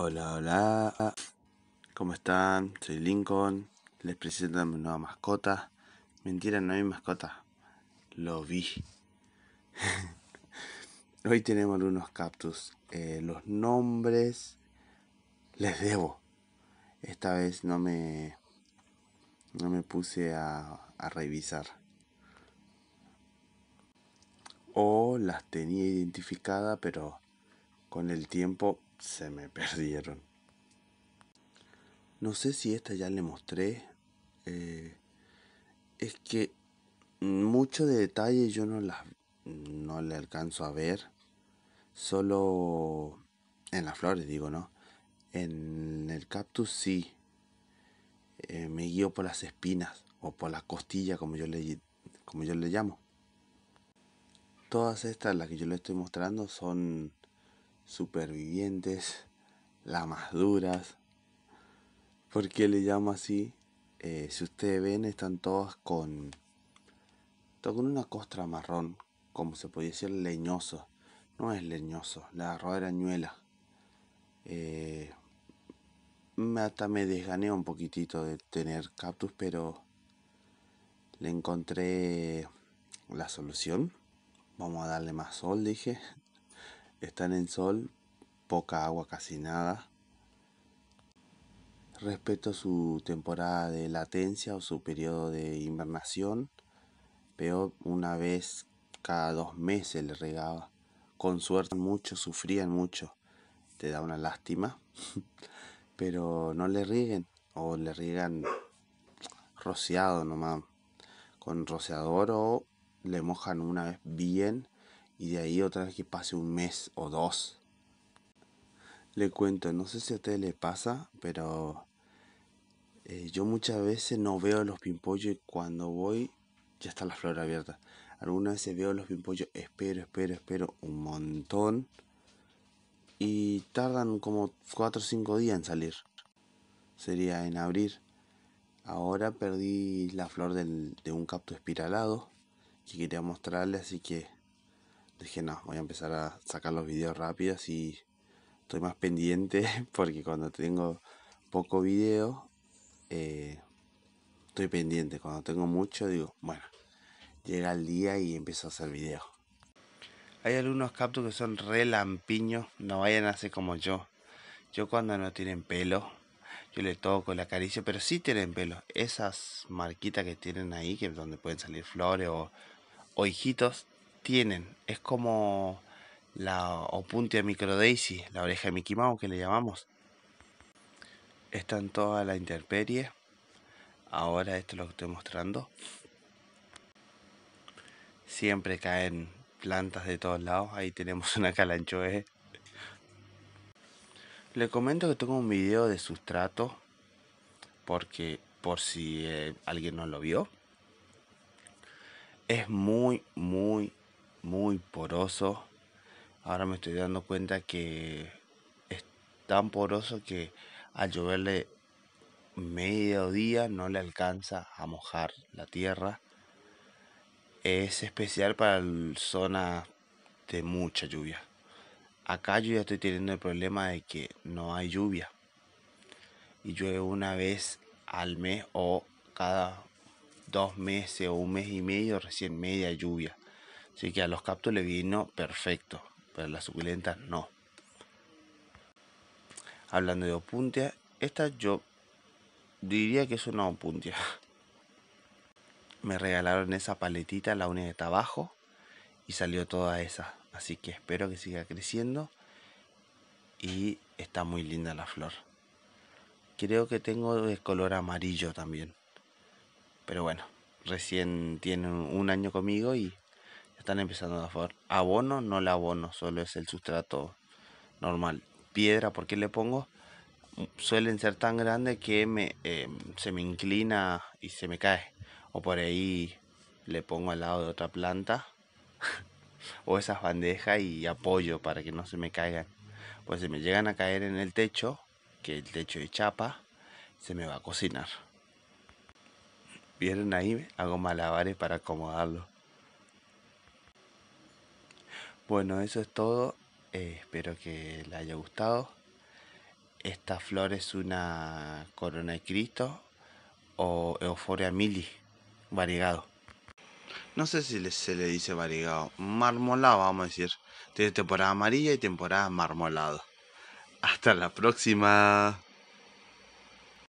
Hola, hola. ¿Cómo están? Soy Lincoln. Les presento a mi nueva mascota. Mentira, no hay mascota. Lo vi. Hoy tenemos algunos cactus. Eh, los nombres les debo. Esta vez no me no me puse a, a revisar. O las tenía identificada, pero con el tiempo se me perdieron. No sé si esta ya le mostré. Eh, es que mucho de detalle yo no las, no le alcanzo a ver. Solo en las flores, digo, ¿no? En el cactus sí. Eh, me guío por las espinas o por la costilla como yo le, como yo le llamo. Todas estas, las que yo le estoy mostrando, son supervivientes, las más duras. porque le llamo así? Eh, si ustedes ven, están todas con, con una costra marrón, como se podría decir leñoso. No es leñoso, la roda erañuela Eh, hasta me desgané un poquitito de tener cactus, pero le encontré la solución. Vamos a darle más sol, dije están en sol, poca agua, casi nada. Respecto a su temporada de latencia o su periodo de invernación, pero una vez cada dos meses le regaba. Con suerte mucho, sufrían mucho. Te da una lástima. pero no le rieguen o le riegan rociado nomás con rociador o le mojan una vez bien y de ahí otra vez que pase un mes o dos. Le cuento, no sé si a ustedes le pasa, pero eh, yo muchas veces no veo los pimpollos y cuando voy ya está la flor abierta. Algunas veces veo los pimpollos, espero, espero, espero un montón y tardan como 4 o 5 días en salir. Sería en abrir. Ahora perdí la flor de un capto espiralado que quería mostrarle, así que dije, no, voy a empezar a sacar los videos rápidos y estoy más pendiente porque cuando tengo poco video, eh, estoy pendiente. Cuando tengo mucho, digo, bueno, llega el día y empiezo a hacer videos. Hay algunos captos que son relampiños, no vayan a ser como yo. Yo cuando no tienen pelo, yo le toco, la acaricio, pero sí tienen pelo. Esas marquitas que tienen ahí, que es donde pueden salir flores o, o hijitos, tienen. Es como la Opuntia daisy la oreja de Mickey que le llamamos. Está en toda la interperie. Ahora esto lo estoy mostrando. Siempre caen plantas de todos lados. Ahí tenemos una calanchoe. Le comento que tengo un video de sustrato. Porque por si eh, alguien no lo vio. Es muy, muy, muy poroso. Ahora me estoy dando cuenta que es tan poroso que al lloverle mediodía no le alcanza a mojar la tierra. Es especial para zona de mucha lluvia. Acá yo ya estoy teniendo el problema de que no hay lluvia. Y llueve una vez al mes o cada dos meses o un mes y medio recién media lluvia. Así que a los cactus vino perfecto, pero a las suculentas no. Hablando de opuntia, esta yo diría que es una opuntia. Me regalaron esa paletita, la única que está abajo, y salió toda esa. Así que espero que siga creciendo y está muy linda la flor. Creo que tengo de color amarillo también. Pero bueno, recién tiene un año conmigo y están empezando a favor. Abono, no el abono, solo es el sustrato normal. Piedra, ¿por qué le pongo? Suelen ser tan grandes que me, em, se me inclina y se me cae. O por ahí le pongo al lado de otra planta. o esas bandejas y apoyo para que no se me caigan. Pues si me llegan a caer en el techo, que el techo de chapa, se me va a cocinar. ¿Vieron ahí? Hago malabares para acomodarlo. Bueno, eso es todo. Eh, espero que les haya gustado. Esta flor es una corona de Cristo o Euphoria mili, variegado. No sé si se le dice variegado, marmolado vamos a decir. Tiene temporada amarilla y temporada marmolado. Hasta la próxima.